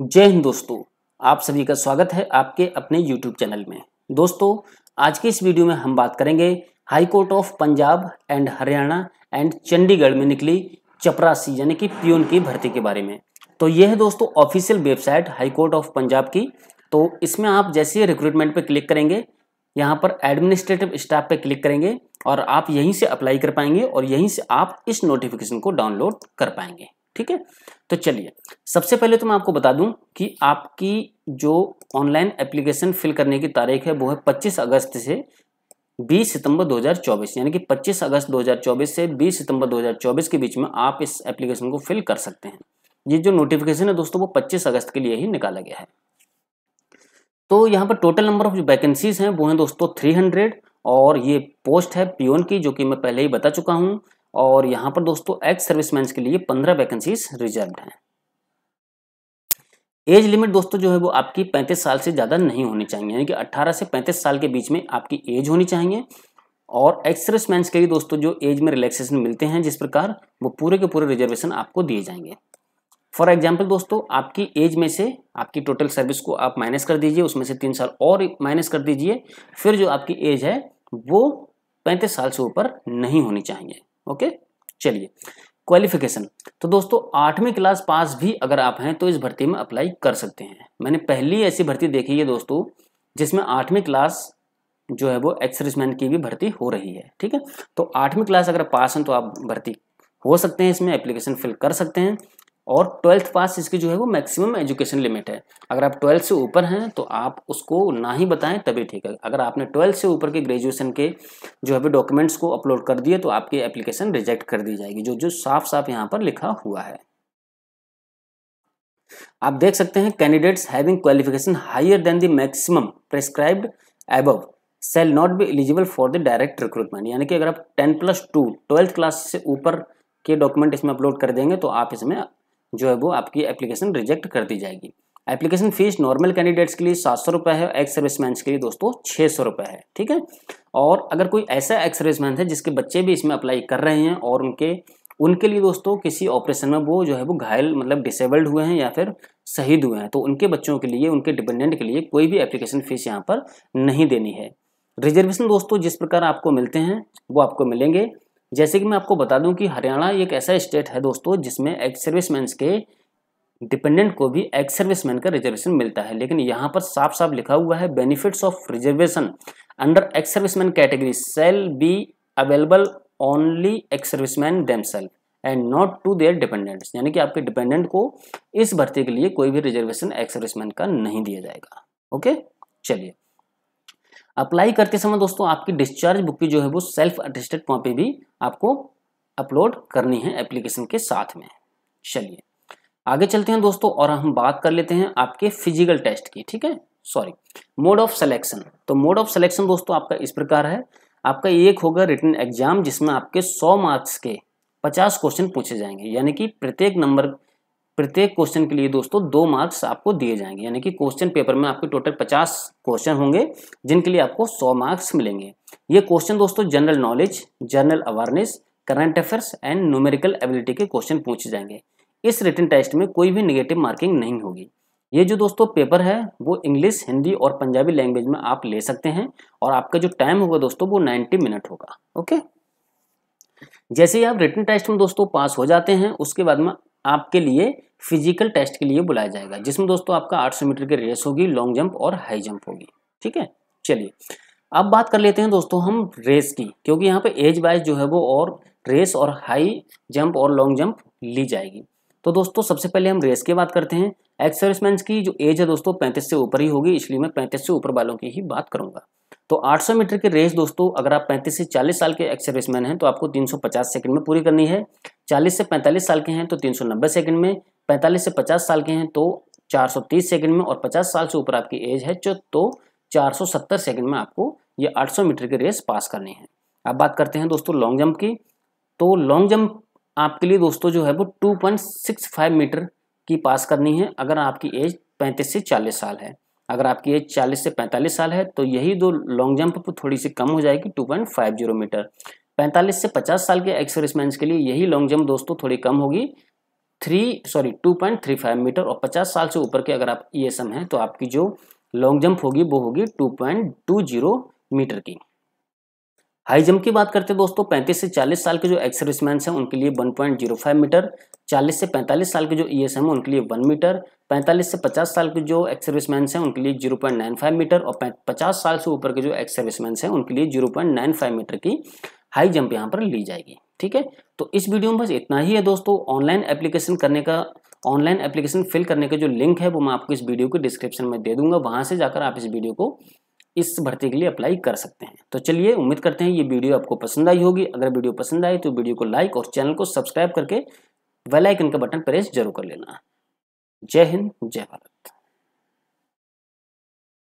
जय हिंद दोस्तों आप सभी का स्वागत है आपके अपने YouTube चैनल में दोस्तों आज के इस वीडियो में हम बात करेंगे high court of Punjab and Haryana and Chandigarh में निकली चपरासी यानी कि प्यून की भर्ती के बारे में तो यह है दोस्तों official website high court of Punjab की तो इसमें आप जैसे रिक्रूटमेंट पर क्लिक करेंगे यहाँ पर एडमिनिस्ट्रेटिव स्टाफ पे क्लिक करेंगे और आप यहीं से अप्लाई कर पाएंगे और यहीं से आप इस नोटिफिकेशन को डाउनलोड कर पाएंगे ठीक है तो चलिए सबसे पहले तो मैं आपको बता दूं कि आपकी जो ऑनलाइन एप्लीकेशन फिल करने की तारीख है वो है 25 अगस्त से 20 सितंबर 2024 यानी कि 25 अगस्त 2024 से 20 सितंबर 2024 के बीच में आप इस एप्लीकेशन को फिल कर सकते हैं ये जो नोटिफिकेशन है दोस्तों वो पच्चीस अगस्त के लिए ही निकाला गया है तो यहाँ पर टोटल नंबर ऑफ जो वैकेंसीज हैं वो हैं दोस्तों 300 और ये पोस्ट है पीओन की जो कि मैं पहले ही बता चुका हूँ और यहां पर दोस्तों एक्स सर्विसमैन के लिए पंद्रह वैकेंसीज रिजर्व हैं एज लिमिट दोस्तों जो है वो आपकी 35 साल से ज़्यादा नहीं होनी चाहिए यानी कि 18 से 35 साल के बीच में आपकी एज होनी चाहिए और एक्सरेस मैंस के लिए दोस्तों जो एज में रिलैक्सेशन मिलते हैं जिस प्रकार वो पूरे के पूरे रिजर्वेशन आपको दिए जाएंगे फॉर एग्जाम्पल दोस्तों आपकी एज में से आपकी टोटल सर्विस को आप माइनस कर दीजिए उसमें से तीन साल और माइनस कर दीजिए फिर जो आपकी एज है वो पैंतीस साल से ऊपर नहीं होनी चाहिए ओके चलिए क्वालिफिकेशन तो दोस्तों आठवीं क्लास पास भी अगर आप हैं तो इस भर्ती में अप्लाई कर सकते हैं मैंने पहली ऐसी भर्ती देखी है दोस्तों जिसमें आठवीं क्लास जो है वो एक्सरिसमैन की भी भर्ती हो रही है ठीक है तो आठवीं क्लास अगर पास हैं तो आप भर्ती हो सकते हैं इसमें एप्लीकेशन फिल कर सकते हैं और ट्वेल्थ पास इसकी जो है वो मैक्सिमम एजुकेशन लिमिट है अगर आप ट्वेल्थ से ऊपर हैं तो आप उसको ना ही बताएं तभी ठीक है अगर आपने ट्वेल्थ से ऊपर के ग्रेजुएशन के जो है डॉक्यूमेंट्स को अपलोड कर दिए तो आपकी एप्लीकेशन रिजेक्ट कर दी जाएगी जो जो साफ साफ यहाँ पर लिखा हुआ है आप देख सकते हैं candidates having qualification higher than the maximum prescribed above shall not be eligible for the direct recruitment यानी कि अगर आप ten plus two twelfth class से ऊपर के डॉक्यूमेंट इसमें अपलोड कर देंगे तो आप इसमें जो है वो आपकी एप्लीकेशन रिजेक्ट कर दी जाएगी एप्लीकेशन फीस नॉर्मल कैंडिडेट्स के लिए सात सौ रुपये है एक्स सर्विसमैन के लिए दोस्तों छः सौ रुपये है ठीक है और अगर कोई ऐसा एक्स सर्विसमैन है जिसके बच्चे भी इसमें अप्लाई कर रहे हैं और उनके उनके लिए दोस्तों किसी ऑपरेशन में वो जो है वो घायल मतलब डिसेबल्ड हुए हैं या फिर शहीद हुए हैं तो उनके बच्चों के लिए उनके डिपेंडेंट के लिए कोई भी एप्लीकेशन फीस यहाँ पर नहीं देनी है रिजर्वेशन दोस्तों जिस प्रकार आपको मिलते हैं वो आपको मिलेंगे जैसे कि मैं आपको बता दूं कि हरियाणा एक ऐसा स्टेट है दोस्तों जिसमें एक्स सर्विसमैन के डिपेंडेंट को भी एक्स सर्विसमैन का रिजर्वेशन मिलता है लेकिन यहाँ पर साफ साफ लिखा हुआ है benefits of reservation under ex serviceman category shall be available only ex serviceman shall and not to their dependents यानी कि आपके डिपेंडेंट को इस भर्ती के लिए कोई भी रिजर्वेशन एक्स सर्विसमैन का नहीं दिया जाएगा ओके चलिए अप्लाई करते समय दोस्तों आपकी डिस्चार्ज बुक की जो है वो सेल्फ अटेस्टेड कॉपी भी आपको अपलोड करनी है एप्लीकेशन के साथ में चलिए आगे चलते हैं दोस्तों और हम बात कर लेते हैं आपके फिजिकल टेस्ट की ठीक है सॉरी मोड ऑफ सिलेक्शन तो मोड ऑफ सिलेक्शन दोस्तों आपका इस प्रकार है आपका एक होगा रिटर्न एग्जाम जिसमें आपके 100 मार्क्स के 50 क्वेश्चन पूछे जाएंगे यानी कि प्रत्येक नंबर प्रत्येक क्वेश्चन के लिए दोस्तों दो मार्क्स आपको दिए जाएंगे यानी कि क्वेश्चन पेपर में आपके टोटल पचास क्वेश्चन होंगे जिनके लिए आपको सौ मार्क्स मिलेंगे ये क्वेश्चन दोस्तों general knowledge general awareness current affairs and numerical ability के क्वेश्चन पूछे जाएंगे इस रिटर्न टेस्ट में कोई भी निगेटिव मार्किंग नहीं होगी ये जो दोस्तों पेपर है वो इंग्लिश हिंदी और पंजाबी लैंग्वेज में आप ले सकते हैं और आपका जो टाइम होगा दोस्तों वो नाइन्टी मिनट होगा ओके जैसे ही आप रिटर्न टेस्ट में दोस्तों पास हो जाते हैं उसके बाद में आपके लिए फिजिकल टेस्ट के लिए बुलाया जाएगा जिसमें दोस्तों आपका 800 मीटर की रेस होगी लॉन्ग जंप और हाई जंप होगी ठीक है चलिए अब बात कर लेते हैं दोस्तों हम रेस की क्योंकि यहाँ पे एज वाइज जो है वो और रेस और हाई जंप और लॉन्ग जंप ली जाएगी तो दोस्तों सबसे पहले हम रेस की बात करते हैं एक्सर्विसमैन की जो एज है दोस्तों पैंतीस से ऊपर ही होगी इसलिए मैं पैंतीस से ऊपर वालों की ही बात करूंगा तो 800 मीटर की रेस दोस्तों अगर आप 35 से 40 साल के एक्स हैं तो आपको 350 सेकंड में पूरी करनी है 40 से 45 साल के हैं तो 390 सेकंड में 45 से 50 साल के हैं तो 430 सेकंड में और 50 साल से ऊपर आपकी एज है तो 470 सेकंड में आपको ये 800 मीटर की रेस पास करनी है अब बात करते हैं दोस्तों लॉन्ग जम्प की तो लॉन्ग जम्प आपके लिए दोस्तों जो है वो टू मीटर की पास करनी है अगर आपकी एज 35 से 40 साल है अगर आपकी एज 40 से 45 साल है तो यही दो लॉन्ग जंप थोड़ी सी कम हो जाएगी 2.50 मीटर 45 से 50 साल के एक्सरसमैन के लिए यही लॉन्ग जंप दोस्तों थोड़ी कम होगी थ्री सॉरी 2.35 मीटर और 50 साल से ऊपर के अगर आप ई एस एम हैं तो आपकी जो लॉन्ग जंप होगी वो होगी 2.20 मीटर की हाई जंप की बात करते हैं दोस्तों 35 से 40 साल के जो एक्स सर्विसमैन हैं उनके लिए 1.05 मीटर 40 से 45 साल के जो ई एस एम उनके लिए 1 मीटर 45 से 50 साल के जो एक्स सर्विसमैन हैं उनके लिए 0.95 मीटर और 50 साल से ऊपर के जो एक्स सर्विसमैन हैं उनके लिए 0.95 मीटर की हाई जंप यहाँ पर ली जाएगी ठीक है तो इस वीडियो में बस इतना ही है दोस्तों ऑनलाइन एप्लीकेशन करने का ऑनलाइन एप्लीकेशन फिल करने का जो लिंक है वो मैं आपको इस वीडियो के डिस्क्रिप्शन में दे दूंगा वहाँ से जाकर आप इस वीडियो को इस भर्ती के लिए अप्लाई कर सकते हैं तो चलिए उम्मीद करते हैं ये वीडियो आपको पसंद आई होगी अगर वीडियो पसंद आए तो वीडियो को लाइक और चैनल को सब्सक्राइब करके वेलाइकन का बटन प्रेस जरूर कर लेना जय हिंद जय भारत